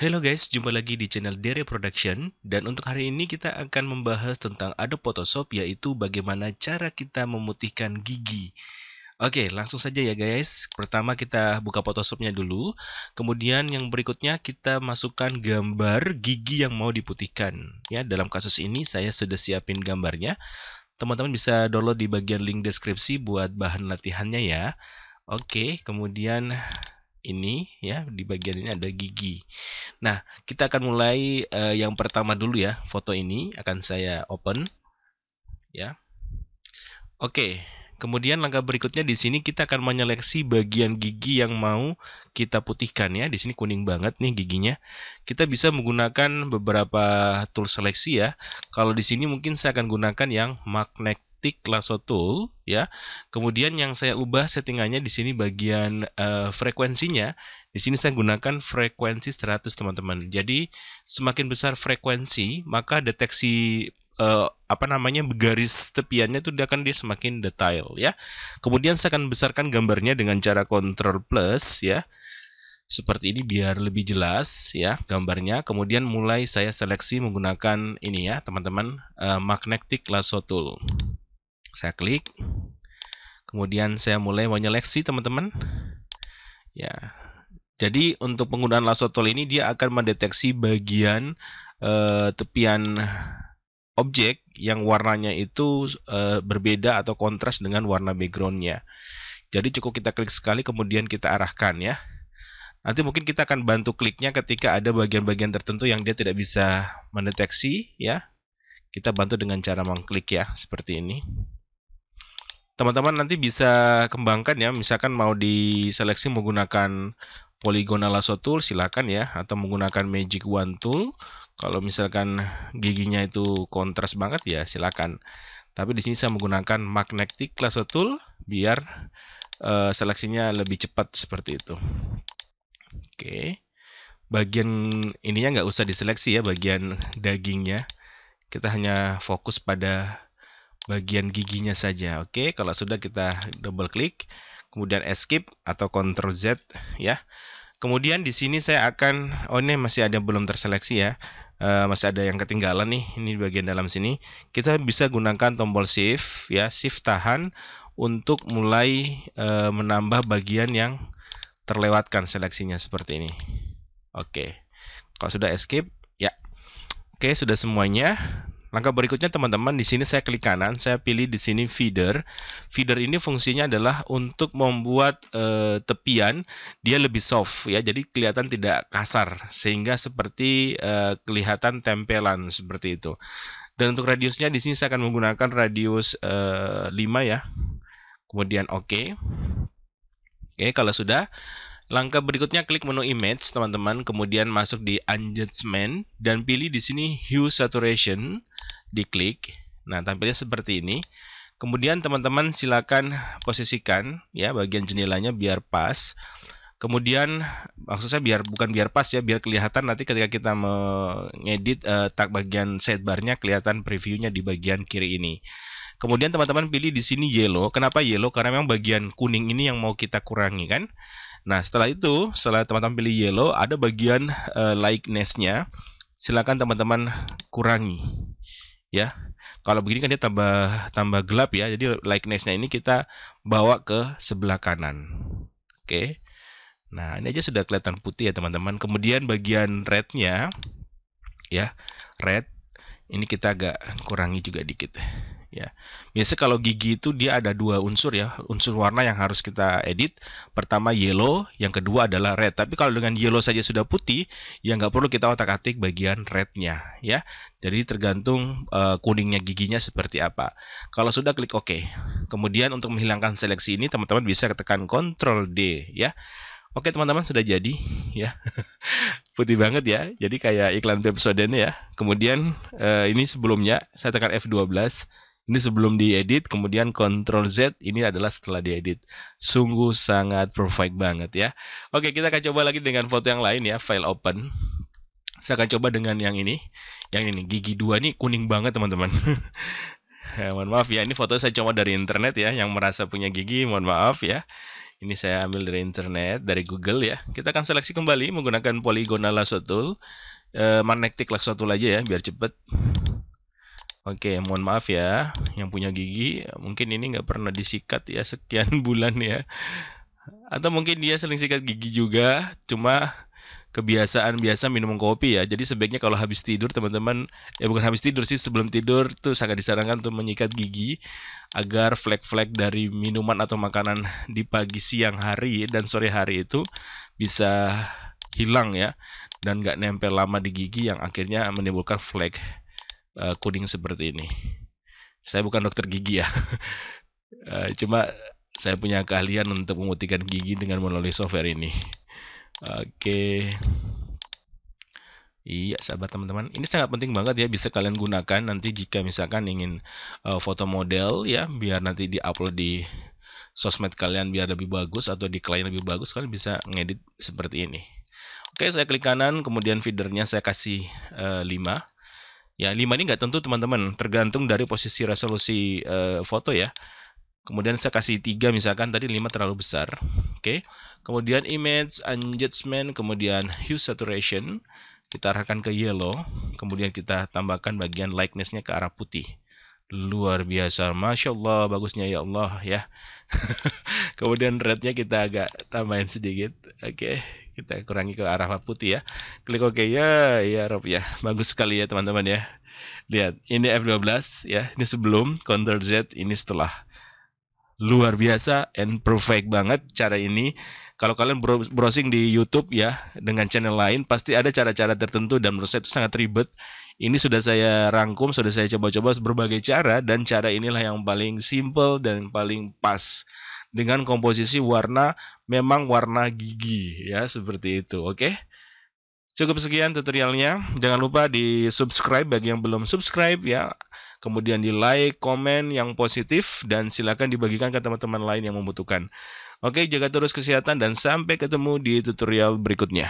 Halo guys, jumpa lagi di channel Dere Production dan untuk hari ini kita akan membahas tentang Adobe Photoshop yaitu bagaimana cara kita memutihkan gigi. Oke, langsung saja ya guys. Pertama kita buka Photoshopnya dulu. Kemudian yang berikutnya kita masukkan gambar gigi yang mau diputihkan. Ya, dalam kasus ini saya sudah siapin gambarnya. Teman-teman bisa download di bagian link deskripsi buat bahan latihannya ya. Oke, kemudian ini ya di bagian ini ada gigi. Nah, kita akan mulai uh, yang pertama dulu ya, foto ini akan saya open ya. Oke, kemudian langkah berikutnya di sini kita akan menyeleksi bagian gigi yang mau kita putihkan ya. Di sini kuning banget nih giginya. Kita bisa menggunakan beberapa tool seleksi ya. Kalau di sini mungkin saya akan gunakan yang magnet ketik lasso tool ya. Kemudian yang saya ubah settingannya di sini bagian uh, frekuensinya. Di sini saya gunakan frekuensi 100 teman-teman. Jadi semakin besar frekuensi, maka deteksi uh, apa namanya garis tepiannya itu dia akan dia semakin detail ya. Kemudian saya akan besarkan gambarnya dengan cara Control plus ya seperti ini biar lebih jelas ya gambarnya. Kemudian mulai saya seleksi menggunakan ini ya teman-teman uh, magnetic lasso tool. Saya klik. Kemudian saya mulai menyeleksi teman-teman. Ya. Jadi untuk penggunaan lasso tool ini dia akan mendeteksi bagian eh, tepian objek yang warnanya itu eh, berbeda atau kontras dengan warna backgroundnya. Jadi cukup kita klik sekali kemudian kita arahkan ya. Nanti mungkin kita akan bantu kliknya ketika ada bagian-bagian tertentu yang dia tidak bisa mendeteksi ya. Kita bantu dengan cara mengklik ya seperti ini teman-teman nanti bisa kembangkan ya misalkan mau diseleksi menggunakan polygonal lasso tool silakan ya atau menggunakan magic wand tool kalau misalkan giginya itu kontras banget ya silakan tapi di sini saya menggunakan magnetic lasso tool biar uh, seleksinya lebih cepat seperti itu oke okay. bagian ininya nggak usah diseleksi ya bagian dagingnya kita hanya fokus pada bagian giginya saja. Oke, kalau sudah kita double klik, kemudian escape atau Ctrl Z ya. Kemudian di sini saya akan oh ini masih ada belum terseleksi ya. Uh, masih ada yang ketinggalan nih ini bagian dalam sini kita bisa gunakan tombol shift ya shift tahan untuk mulai uh, menambah bagian yang terlewatkan seleksinya seperti ini oke okay. kalau sudah escape ya oke okay, sudah semuanya Langkah berikutnya teman-teman di sini saya klik kanan, saya pilih di sini feeder. Feeder ini fungsinya adalah untuk membuat e, tepian dia lebih soft ya, jadi kelihatan tidak kasar sehingga seperti e, kelihatan tempelan seperti itu. Dan untuk radiusnya di sini saya akan menggunakan radius e, eh, 5 ya. Kemudian oke. Okay. Oke, okay, kalau sudah Langkah berikutnya klik menu image teman-teman, kemudian masuk di adjustment dan pilih di sini hue saturation, diklik. Nah, tampilnya seperti ini. Kemudian teman-teman silakan posisikan ya bagian jendelanya biar pas. Kemudian maksud saya biar bukan biar pas ya, biar kelihatan nanti ketika kita mengedit uh, tag bagian sidebarnya kelihatan previewnya di bagian kiri ini. Kemudian teman-teman pilih di sini yellow. Kenapa yellow? Karena memang bagian kuning ini yang mau kita kurangi kan. Nah, setelah itu, setelah teman-teman pilih yellow, ada bagian uh, eh, likeness Silakan teman-teman kurangi. Ya. Kalau begini kan dia tambah tambah gelap ya. Jadi likenessnya ini kita bawa ke sebelah kanan. Oke. Nah, ini aja sudah kelihatan putih ya, teman-teman. Kemudian bagian red ya, red ini kita agak kurangi juga dikit ya. Biasanya kalau gigi itu dia ada dua unsur ya, unsur warna yang harus kita edit. Pertama yellow, yang kedua adalah red. Tapi kalau dengan yellow saja sudah putih, ya nggak perlu kita otak-atik bagian rednya ya. Jadi tergantung uh, kuningnya giginya seperti apa. Kalau sudah klik OK. Kemudian untuk menghilangkan seleksi ini teman-teman bisa tekan Ctrl D ya. Oke teman-teman sudah jadi ya putih banget ya jadi kayak iklan episode ini ya kemudian eh, ini sebelumnya saya tekan F12 ini sebelum diedit, kemudian Ctrl Z ini adalah setelah diedit. Sungguh sangat perfect banget ya. Oke, kita akan coba lagi dengan foto yang lain ya, file open. Saya akan coba dengan yang ini. Yang ini gigi dua nih kuning banget, teman-teman. ya, mohon maaf ya, ini foto saya coba dari internet ya, yang merasa punya gigi, mohon maaf ya. Ini saya ambil dari internet, dari Google ya. Kita akan seleksi kembali menggunakan polygonal lasso tool. E, magnetic lasso tool aja ya, biar cepet. Oke, mohon maaf ya, yang punya gigi mungkin ini nggak pernah disikat ya sekian bulan ya. Atau mungkin dia sering sikat gigi juga, cuma kebiasaan biasa minum kopi ya. Jadi sebaiknya kalau habis tidur teman-teman, ya bukan habis tidur sih, sebelum tidur tuh sangat disarankan untuk menyikat gigi agar flek-flek dari minuman atau makanan di pagi, siang hari dan sore hari itu bisa hilang ya dan nggak nempel lama di gigi yang akhirnya menimbulkan flek uh, kuning seperti ini. Saya bukan dokter gigi ya, eh, cuma saya punya keahlian untuk memutihkan gigi dengan melalui software ini. Oke. Iya, sahabat teman-teman. Ini sangat penting banget ya bisa kalian gunakan nanti jika misalkan ingin uh, foto model ya biar nanti di-upload di sosmed kalian biar lebih bagus atau di klien lebih bagus kalian bisa ngedit seperti ini. Oke, saya klik kanan kemudian feedernya saya kasih uh, 5 Ya, 5 ini nggak tentu teman-teman, tergantung dari posisi resolusi e, foto ya. Kemudian saya kasih tiga misalkan, tadi 5 terlalu besar. Oke. Okay. Kemudian image, adjustment, kemudian hue saturation. Kita arahkan ke yellow. Kemudian kita tambahkan bagian likeness-nya ke arah putih. Luar biasa. Masya Allah, bagusnya ya Allah ya. kemudian rednya kita agak tambahin sedikit. Oke. Okay kita kurangi ke arah putih ya. Klik OK ya, ya Rob ya. Bagus sekali ya teman-teman ya. Lihat, ini F12 ya, ini sebelum Ctrl Z, ini setelah. Luar biasa and perfect banget cara ini. Kalau kalian browsing di YouTube ya dengan channel lain pasti ada cara-cara tertentu dan menurut saya itu sangat ribet. Ini sudah saya rangkum, sudah saya coba-coba berbagai cara dan cara inilah yang paling simple dan paling pas dengan komposisi warna memang warna gigi ya seperti itu. Oke. Okay? Cukup sekian tutorialnya. Jangan lupa di subscribe bagi yang belum subscribe ya. Kemudian di like, komen yang positif dan silakan dibagikan ke teman-teman lain yang membutuhkan. Oke, jaga terus kesehatan dan sampai ketemu di tutorial berikutnya.